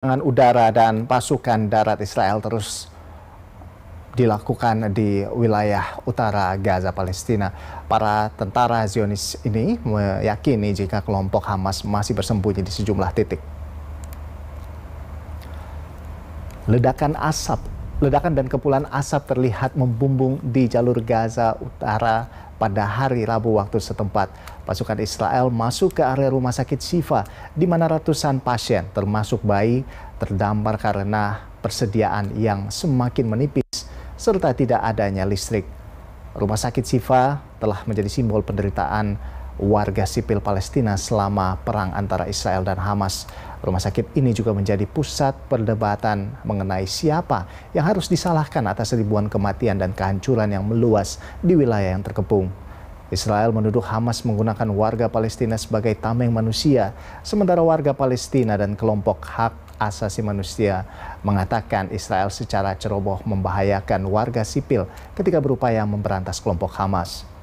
Dengan udara dan pasukan darat Israel terus dilakukan di wilayah utara Gaza Palestina. Para tentara Zionis ini meyakini jika kelompok Hamas masih bersembunyi di sejumlah titik. Ledakan asap Ledakan dan kepulan asap terlihat membumbung di jalur Gaza Utara pada hari Rabu waktu setempat. Pasukan Israel masuk ke area rumah sakit Shifa di mana ratusan pasien termasuk bayi terdampar karena persediaan yang semakin menipis serta tidak adanya listrik. Rumah sakit Shifa telah menjadi simbol penderitaan warga sipil Palestina selama perang antara Israel dan Hamas. Rumah sakit ini juga menjadi pusat perdebatan mengenai siapa yang harus disalahkan atas ribuan kematian dan kehancuran yang meluas di wilayah yang terkepung. Israel menuduh Hamas menggunakan warga Palestina sebagai tameng manusia, sementara warga Palestina dan kelompok hak asasi manusia mengatakan Israel secara ceroboh membahayakan warga sipil ketika berupaya memberantas kelompok Hamas.